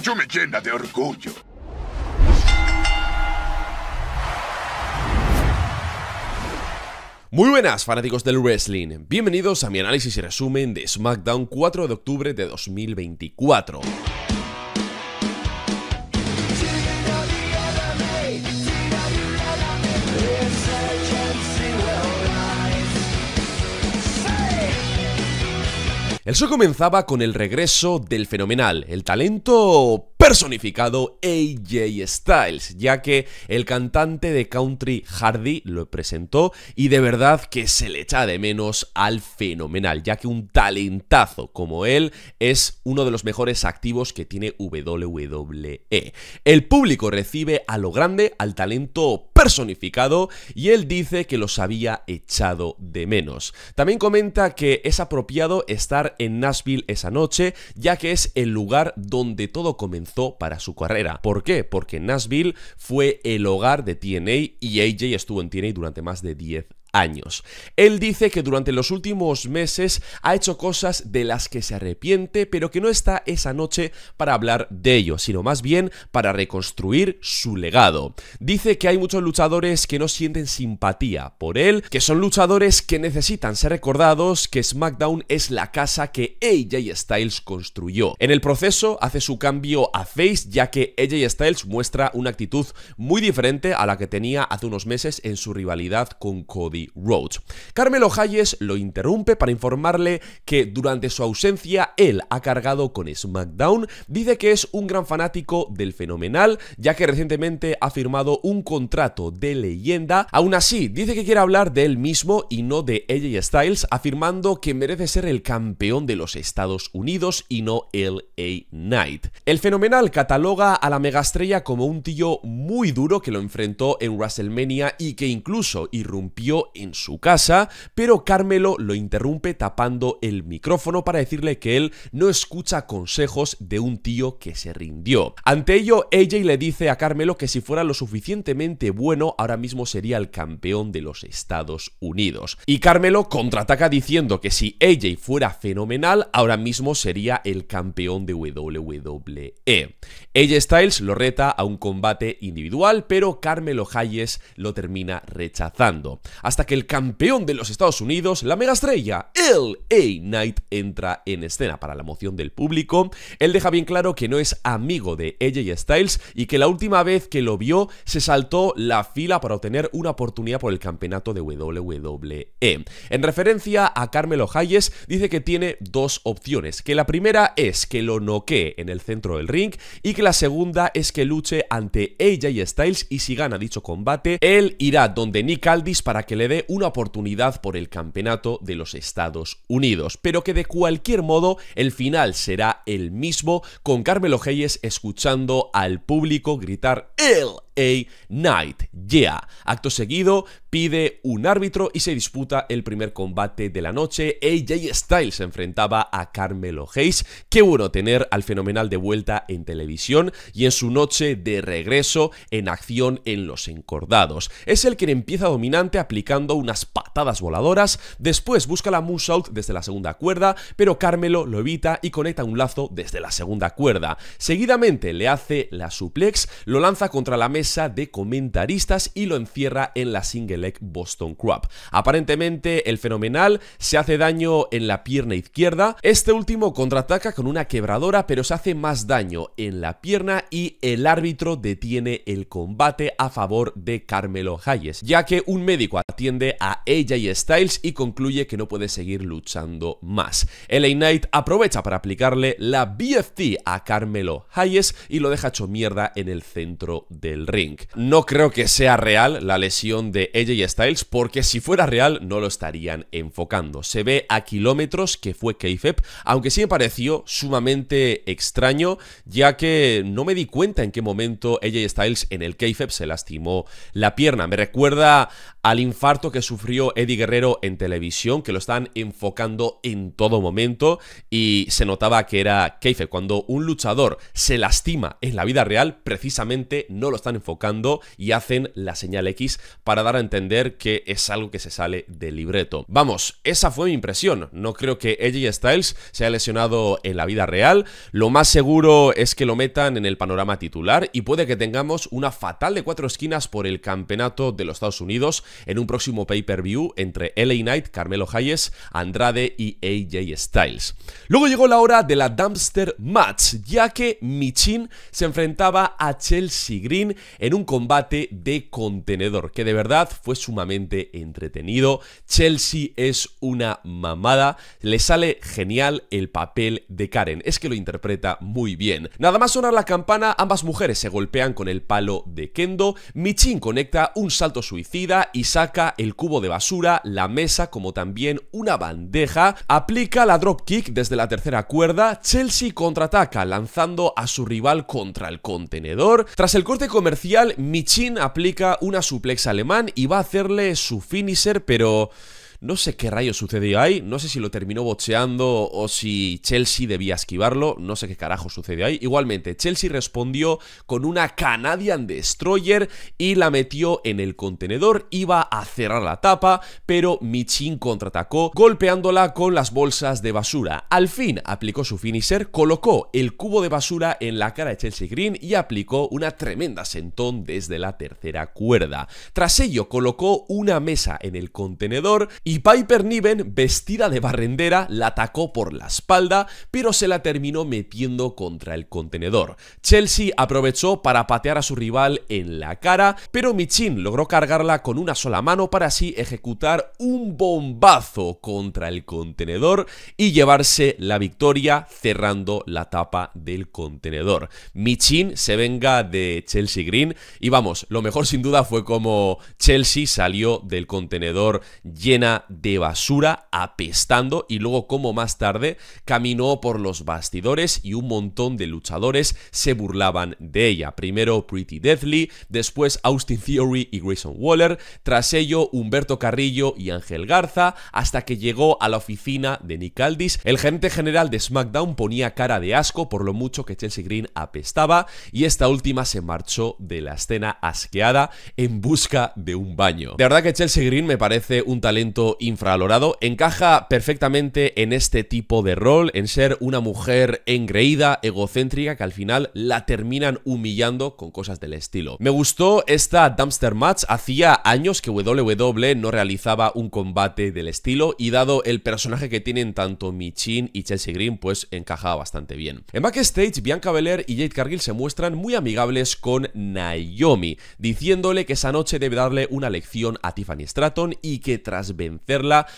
Yo me llena de orgullo. Muy buenas fanáticos del wrestling, bienvenidos a mi análisis y resumen de SmackDown 4 de octubre de 2024. El show comenzaba con el regreso del fenomenal, el talento personificado AJ Styles, ya que el cantante de country Hardy lo presentó y de verdad que se le echa de menos al fenomenal, ya que un talentazo como él es uno de los mejores activos que tiene WWE. El público recibe a lo grande al talento personificado y él dice que los había echado de menos. También comenta que es apropiado estar en Nashville esa noche, ya que es el lugar donde todo comenzó para su carrera. ¿Por qué? Porque Nashville fue el hogar de TNA y AJ estuvo en TNA durante más de 10 años años. Él dice que durante los últimos meses ha hecho cosas de las que se arrepiente, pero que no está esa noche para hablar de ello, sino más bien para reconstruir su legado. Dice que hay muchos luchadores que no sienten simpatía por él, que son luchadores que necesitan ser recordados, que SmackDown es la casa que AJ Styles construyó. En el proceso hace su cambio a Face, ya que AJ Styles muestra una actitud muy diferente a la que tenía hace unos meses en su rivalidad con Cody Carmelo Hayes lo interrumpe para informarle que durante su ausencia él ha cargado con SmackDown, dice que es un gran fanático del fenomenal, ya que recientemente ha firmado un contrato de leyenda, aún así dice que quiere hablar de él mismo y no de AJ Styles, afirmando que merece ser el campeón de los Estados Unidos y no LA Knight. El fenomenal cataloga a la megastrella como un tío muy duro que lo enfrentó en WrestleMania y que incluso irrumpió en su casa, pero Carmelo lo interrumpe tapando el micrófono para decirle que él no escucha consejos de un tío que se rindió. Ante ello, AJ le dice a Carmelo que si fuera lo suficientemente bueno, ahora mismo sería el campeón de los Estados Unidos. Y Carmelo contraataca diciendo que si AJ fuera fenomenal, ahora mismo sería el campeón de WWE. AJ Styles lo reta a un combate individual, pero Carmelo Hayes lo termina rechazando. Hasta que el campeón de los Estados Unidos, la mega estrella L.A. Knight, entra en escena para la moción del público. Él deja bien claro que no es amigo de AJ Styles y que la última vez que lo vio se saltó la fila para obtener una oportunidad por el campeonato de WWE. En referencia a Carmelo Hayes, dice que tiene dos opciones, que la primera es que lo noquee en el centro del ring y que la segunda es que luche ante AJ Styles y si gana dicho combate, él irá donde Nick Aldis para que le dé una oportunidad por el campeonato de los Estados Unidos, pero que de cualquier modo el final será el mismo con Carmelo Hayes escuchando al público gritar ¡El! a Night. Yeah. Acto seguido, pide un árbitro y se disputa el primer combate de la noche. AJ Styles se enfrentaba a Carmelo Hayes. Qué bueno tener al fenomenal de vuelta en televisión y en su noche de regreso en acción en los encordados. Es el quien empieza dominante aplicando unas patadas voladoras. Después busca la moonsault desde la segunda cuerda, pero Carmelo lo evita y conecta un lazo desde la segunda cuerda. Seguidamente le hace la suplex, lo lanza contra la mesa de comentaristas y lo encierra en la Single Leg Boston Crab. Aparentemente, el fenomenal se hace daño en la pierna izquierda. Este último contraataca con una quebradora, pero se hace más daño en la pierna y el árbitro detiene el combate a favor de Carmelo Hayes, ya que un médico atiende a ella y Styles y concluye que no puede seguir luchando más. LA Knight aprovecha para aplicarle la BFT a Carmelo Hayes y lo deja hecho mierda en el centro del no creo que sea real la lesión de AJ Styles, porque si fuera real no lo estarían enfocando. Se ve a kilómetros que fue KFEp, aunque sí me pareció sumamente extraño, ya que no me di cuenta en qué momento AJ Styles en el KFEP se lastimó la pierna. Me recuerda al infarto que sufrió Eddie Guerrero en televisión, que lo están enfocando en todo momento y se notaba que era Keife. Cuando un luchador se lastima en la vida real, precisamente no lo están enfocando y hacen la señal X para dar a entender que es algo que se sale del libreto. Vamos, esa fue mi impresión. No creo que Eddie Styles se haya lesionado en la vida real. Lo más seguro es que lo metan en el panorama titular y puede que tengamos una fatal de cuatro esquinas por el campeonato de los Estados Unidos en un próximo pay-per-view entre LA Knight, Carmelo Hayes, Andrade y AJ Styles. Luego llegó la hora de la Dumpster Match, ya que Michin se enfrentaba a Chelsea Green en un combate de contenedor, que de verdad fue sumamente entretenido. Chelsea es una mamada, le sale genial el papel de Karen, es que lo interpreta muy bien. Nada más sonar la campana, ambas mujeres se golpean con el palo de Kendo, Michin conecta un salto suicida y saca el cubo de basura, la mesa, como también una bandeja. Aplica la dropkick desde la tercera cuerda. Chelsea contraataca, lanzando a su rival contra el contenedor. Tras el corte comercial, Michin aplica una suplex alemán y va a hacerle su finisher, pero... No sé qué rayo sucedió ahí, no sé si lo terminó bocheando o si Chelsea debía esquivarlo, no sé qué carajo sucedió ahí. Igualmente, Chelsea respondió con una Canadian Destroyer y la metió en el contenedor, iba a cerrar la tapa, pero Michin contraatacó golpeándola con las bolsas de basura. Al fin aplicó su finisher, colocó el cubo de basura en la cara de Chelsea Green y aplicó una tremenda sentón desde la tercera cuerda. Tras ello colocó una mesa en el contenedor y y Piper Niven, vestida de barrendera, la atacó por la espalda, pero se la terminó metiendo contra el contenedor. Chelsea aprovechó para patear a su rival en la cara, pero Michin logró cargarla con una sola mano para así ejecutar un bombazo contra el contenedor y llevarse la victoria cerrando la tapa del contenedor. Michin se venga de Chelsea Green y vamos, lo mejor sin duda fue como Chelsea salió del contenedor llena de basura, apestando, y luego como más tarde caminó por los bastidores y un montón de luchadores se burlaban de ella. Primero Pretty Deathly después Austin Theory y Grayson Waller, tras ello Humberto Carrillo y Ángel Garza, hasta que llegó a la oficina de Nicaldis. El gerente general de SmackDown ponía cara de asco por lo mucho que Chelsea Green apestaba y esta última se marchó de la escena asqueada en busca de un baño. De verdad que Chelsea Green me parece un talento infralorado, encaja perfectamente en este tipo de rol, en ser una mujer engreída, egocéntrica, que al final la terminan humillando con cosas del estilo. Me gustó esta Dumpster Match, hacía años que WWE no realizaba un combate del estilo y dado el personaje que tienen tanto Michin y Chelsea Green, pues encajaba bastante bien. En backstage, Bianca Belair y Jade Cargill se muestran muy amigables con Naomi, diciéndole que esa noche debe darle una lección a Tiffany Stratton y que tras vencer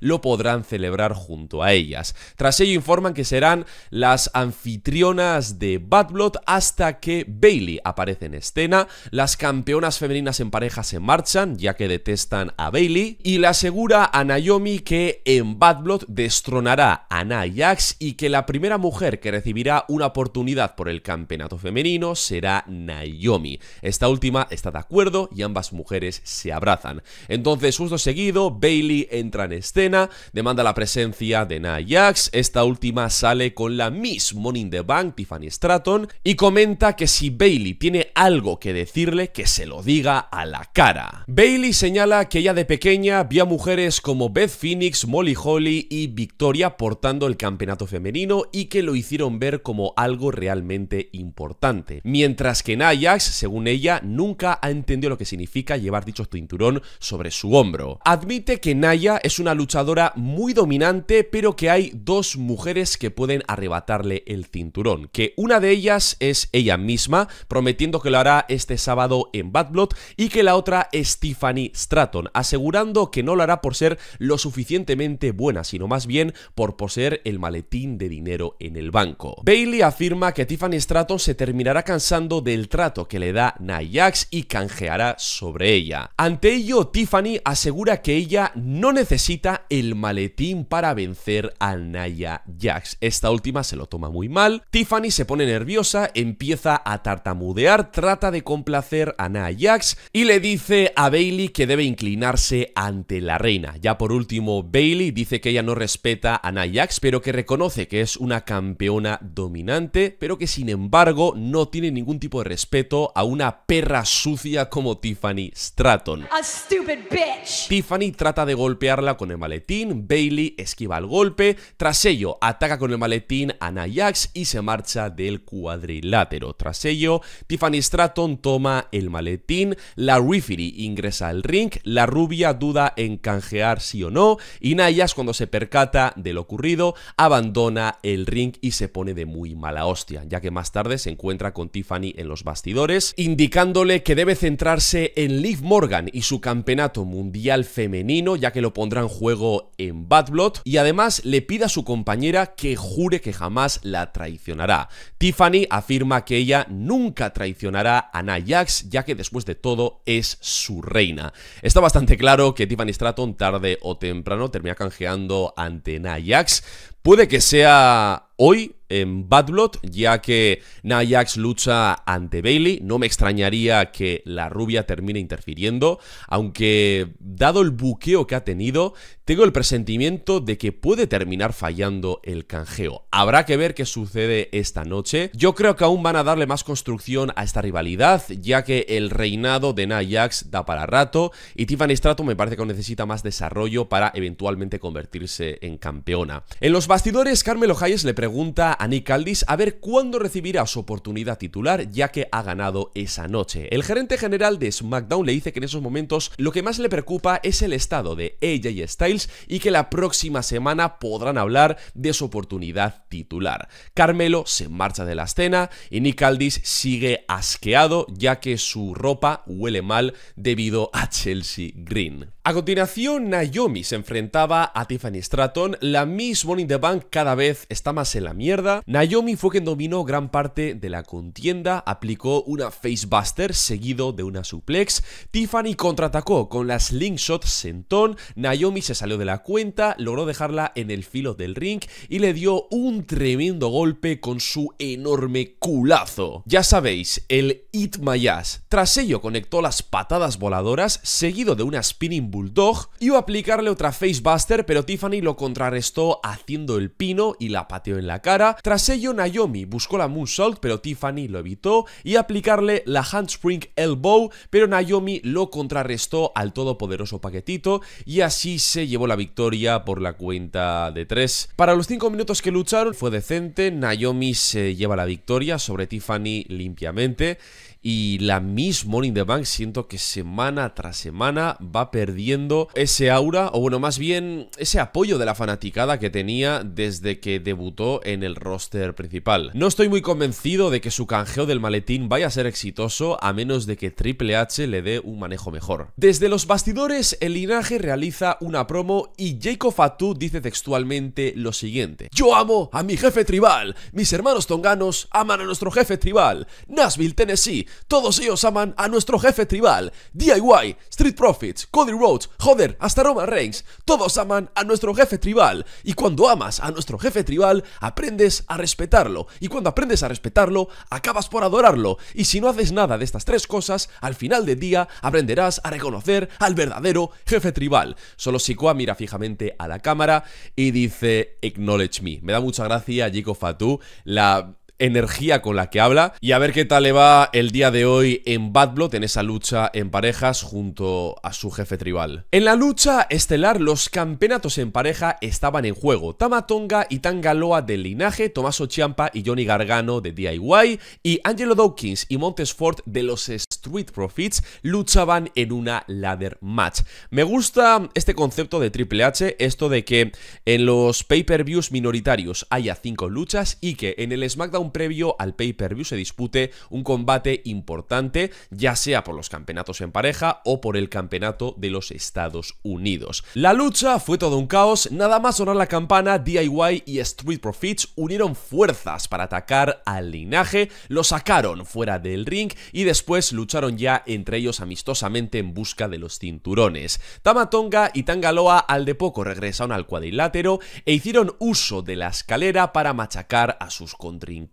lo podrán celebrar junto a ellas. Tras ello informan que serán las anfitrionas de Bad Blood hasta que Bailey aparece en escena, las campeonas femeninas en pareja se marchan ya que detestan a Bailey y le asegura a Naomi que en Bad Blood destronará a Nayax y que la primera mujer que recibirá una oportunidad por el campeonato femenino será Naomi. Esta última está de acuerdo y ambas mujeres se abrazan. Entonces, justo seguido, Bailey entra en escena, demanda la presencia de Nayax, esta última sale con la Miss Money in the Bank, Tiffany Stratton, y comenta que si Bailey tiene algo que decirle, que se lo diga a la cara. Bailey señala que ella de pequeña vio a mujeres como Beth Phoenix, Molly Holly y Victoria portando el campeonato femenino y que lo hicieron ver como algo realmente importante. Mientras que Nayax, según ella, nunca ha entendido lo que significa llevar dicho cinturón sobre su hombro. Admite que Nayax es una luchadora muy dominante, pero que hay dos mujeres que pueden arrebatarle el cinturón. Que una de ellas es ella misma, prometiendo que lo hará este sábado en Bad Blood, y que la otra es Tiffany Stratton, asegurando que no lo hará por ser lo suficientemente buena, sino más bien por poseer el maletín de dinero en el banco. Bailey afirma que Tiffany Stratton se terminará cansando del trato que le da Nayax y canjeará sobre ella. Ante ello, Tiffany asegura que ella no necesita el maletín para vencer a Naya Jax. Esta última se lo toma muy mal, Tiffany se pone nerviosa, empieza a tartamudear, trata de complacer a Naya Jax y le dice a Bailey que debe inclinarse ante la reina. Ya por último, Bailey dice que ella no respeta a Naya Jax, pero que reconoce que es una campeona dominante, pero que sin embargo no tiene ningún tipo de respeto a una perra sucia como Tiffany Stratton. Tiffany trata de golpear con el maletín, Bailey esquiva el golpe, tras ello ataca con el maletín a Nayax y se marcha del cuadrilátero. Tras ello, Tiffany Stratton toma el maletín, la referee ingresa al ring, la rubia duda en canjear sí o no y Nayax cuando se percata de lo ocurrido abandona el ring y se pone de muy mala hostia, ya que más tarde se encuentra con Tiffany en los bastidores, indicándole que debe centrarse en Liv Morgan y su campeonato mundial femenino, ya que lo pondrá en juego en Bad Blood y además le pide a su compañera que jure que jamás la traicionará. Tiffany afirma que ella nunca traicionará a Najax, ya que después de todo es su reina. Está bastante claro que Tiffany Stratton tarde o temprano termina canjeando ante Najax. Puede que sea hoy en Bad Blood, ya que Najax lucha ante Bailey. No me extrañaría que la rubia termine interfiriendo, aunque dado el buqueo que ha tenido, tengo el presentimiento de que puede terminar fallando el canjeo. Habrá que ver qué sucede esta noche. Yo creo que aún van a darle más construcción a esta rivalidad, ya que el reinado de Najax da para rato y Tiffany Strato me parece que necesita más desarrollo para eventualmente convertirse en campeona. En los bastidores, Carmelo Hayes le pregunta a Nick Aldis a ver cuándo recibirá su oportunidad titular, ya que ha ganado esa noche. El gerente general de SmackDown le dice que en esos momentos lo que más le preocupa es el estado de ella y Styles y que la próxima semana podrán hablar de su oportunidad titular. Carmelo se marcha de la escena y Nick Aldis sigue asqueado ya que su ropa huele mal debido a Chelsea Green. A continuación, Naomi se enfrentaba a Tiffany Stratton, la Miss Money in the Bank cada vez está más en la mierda Naomi fue quien dominó gran parte de la contienda, aplicó una facebuster seguido de una suplex. Tiffany contraatacó con la slingshot sentón. Naomi se salió de la cuenta, logró dejarla en el filo del ring y le dio un tremendo golpe con su enorme culazo. Ya sabéis, el my Mayas. Tras ello conectó las patadas voladoras, seguido de una spinning bulldog. Iba a aplicarle otra facebuster, pero Tiffany lo contrarrestó haciendo el pino y la pateó en la cara. Tras ello, Naomi buscó la Salt pero Tiffany lo evitó, y aplicarle la Handspring Elbow, pero Naomi lo contrarrestó al todopoderoso paquetito, y así se llevó la victoria por la cuenta de 3. Para los 5 minutos que lucharon fue decente, Naomi se lleva la victoria sobre Tiffany limpiamente, y la Miss Morning the Bank siento que semana tras semana va perdiendo ese aura, o bueno, más bien ese apoyo de la fanaticada que tenía desde que debutó en el roster principal. No estoy muy convencido de que su canjeo del maletín vaya a ser exitoso a menos de que Triple H le dé un manejo mejor. Desde los bastidores, el linaje realiza una promo y Jacob Fatu dice textualmente lo siguiente. Yo amo a mi jefe tribal, mis hermanos tonganos aman a nuestro jefe tribal, Nashville, Tennessee, todos ellos aman a nuestro jefe tribal, DIY, Street Profits, Cody Rhodes, joder, hasta Roman Reigns, todos aman a nuestro jefe tribal y cuando amas a nuestro jefe tribal aprendes a respetarlo. Y cuando aprendes a respetarlo, acabas por adorarlo. Y si no haces nada de estas tres cosas, al final del día aprenderás a reconocer al verdadero jefe tribal. Solo Sikoa mira fijamente a la cámara y dice, acknowledge me. Me da mucha gracia Jiko Fatu, la energía con la que habla y a ver qué tal le va el día de hoy en Bad Blood, en esa lucha en parejas junto a su jefe tribal. En la lucha estelar, los campeonatos en pareja estaban en juego. Tama Tonga y Tangaloa del linaje, Tomaso Chiampa y Johnny Gargano de DIY y Angelo Dawkins y Montes Ford de los Street Profits luchaban en una ladder match. Me gusta este concepto de Triple H, esto de que en los pay-per-views minoritarios haya cinco luchas y que en el SmackDown previo al pay-per-view se dispute un combate importante, ya sea por los campeonatos en pareja o por el campeonato de los Estados Unidos. La lucha fue todo un caos, nada más sonar la campana, DIY y Street Profits unieron fuerzas para atacar al linaje, lo sacaron fuera del ring y después lucharon ya entre ellos amistosamente en busca de los cinturones. Tamatonga y Tangaloa al de poco regresaron al cuadrilátero e hicieron uso de la escalera para machacar a sus contrincantes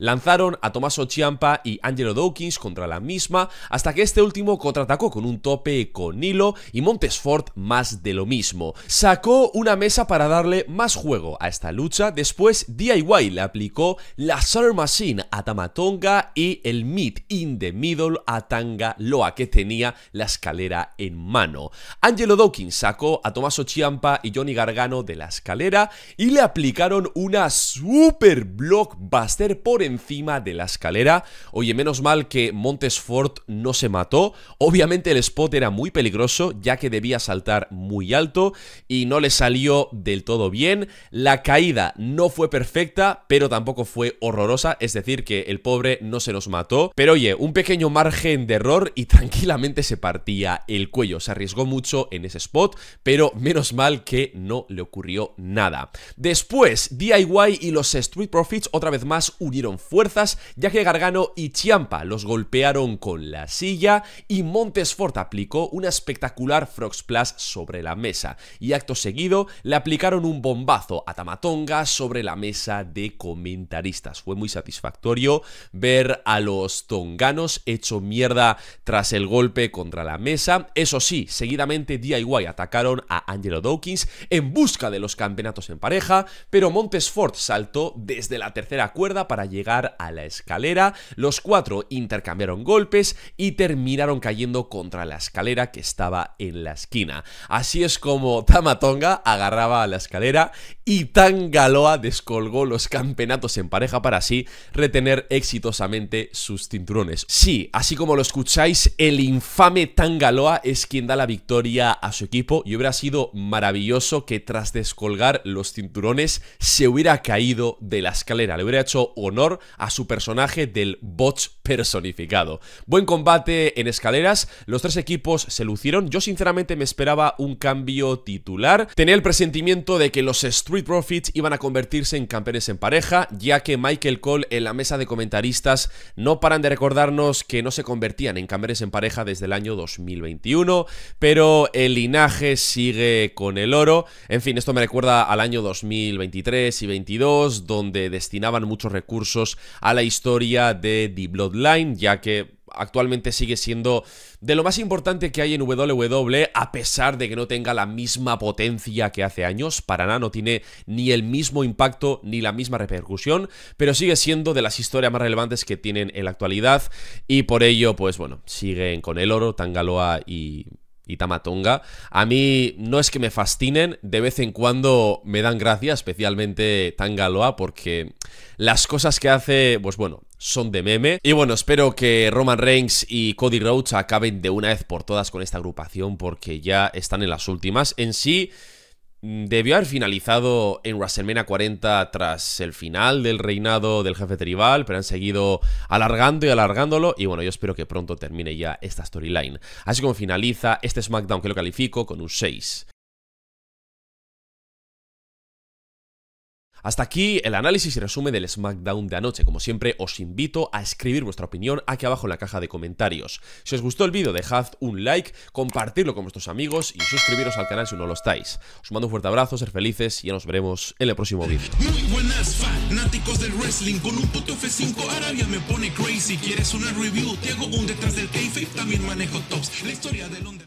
Lanzaron a Tommaso Ciampa y Angelo Dawkins contra la misma, hasta que este último contraatacó con un tope con hilo y Montesfort más de lo mismo. Sacó una mesa para darle más juego a esta lucha, después DIY le aplicó la solar Machine a Tamatonga y el mid in the Middle a Tanga Loa, que tenía la escalera en mano. Angelo Dawkins sacó a Tommaso Ciampa y Johnny Gargano de la escalera y le aplicaron una super block por encima de la escalera. Oye, menos mal que Montesfort no se mató. Obviamente el spot era muy peligroso, ya que debía saltar muy alto y no le salió del todo bien. La caída no fue perfecta, pero tampoco fue horrorosa, es decir, que el pobre no se nos mató. Pero oye, un pequeño margen de error y tranquilamente se partía el cuello. Se arriesgó mucho en ese spot, pero menos mal que no le ocurrió nada. Después, DIY y los Street Profits otra vez más unieron fuerzas ya que Gargano y Chiampa los golpearon con la silla y Montesfort aplicó una espectacular Frog Splash sobre la mesa y acto seguido le aplicaron un bombazo a Tamatonga sobre la mesa de comentaristas. Fue muy satisfactorio ver a los tonganos hecho mierda tras el golpe contra la mesa. Eso sí, seguidamente DIY atacaron a Angelo Dawkins en busca de los campeonatos en pareja, pero Montesfort saltó desde la tercera cuerda para llegar a la escalera, los cuatro intercambiaron golpes y terminaron cayendo contra la escalera que estaba en la esquina. Así es como Tamatonga agarraba a la escalera y Tangaloa descolgó los campeonatos en pareja para así retener exitosamente sus cinturones. Sí, así como lo escucháis, el infame Tangaloa es quien da la victoria a su equipo y hubiera sido maravilloso que tras descolgar los cinturones se hubiera caído de la escalera. Le hubiera honor a su personaje del bot personificado. Buen combate en escaleras, los tres equipos se lucieron, yo sinceramente me esperaba un cambio titular, tenía el presentimiento de que los Street Profits iban a convertirse en campeones en pareja, ya que Michael Cole en la mesa de comentaristas no paran de recordarnos que no se convertían en campeones en pareja desde el año 2021, pero el linaje sigue con el oro, en fin, esto me recuerda al año 2023 y 22, donde destinaban muchos recursos a la historia de The Bloodline, ya que actualmente sigue siendo de lo más importante que hay en WWE, a pesar de que no tenga la misma potencia que hace años, para nada no tiene ni el mismo impacto ni la misma repercusión, pero sigue siendo de las historias más relevantes que tienen en la actualidad y por ello, pues bueno, siguen con el oro, Tangaloa y y Tamatonga. A mí no es que me fascinen, de vez en cuando me dan gracia, especialmente Tangaloa, porque las cosas que hace, pues bueno, son de meme. Y bueno, espero que Roman Reigns y Cody Rhodes acaben de una vez por todas con esta agrupación, porque ya están en las últimas. En sí... Mm, debió haber finalizado en WrestleMania 40 tras el final del reinado del jefe tribal, pero han seguido alargando y alargándolo. Y bueno, yo espero que pronto termine ya esta storyline. Así como finaliza este SmackDown que lo califico con un 6. Hasta aquí el análisis y resumen del SmackDown de anoche. Como siempre, os invito a escribir vuestra opinión aquí abajo en la caja de comentarios. Si os gustó el vídeo, dejad un like, compartirlo con vuestros amigos y suscribiros al canal si no lo estáis. Os mando un fuerte abrazo, ser felices y ya nos veremos en el próximo vídeo. buenas del wrestling, con un Arabia me pone crazy. ¿Quieres una review? un detrás del también manejo tops. La historia Londres.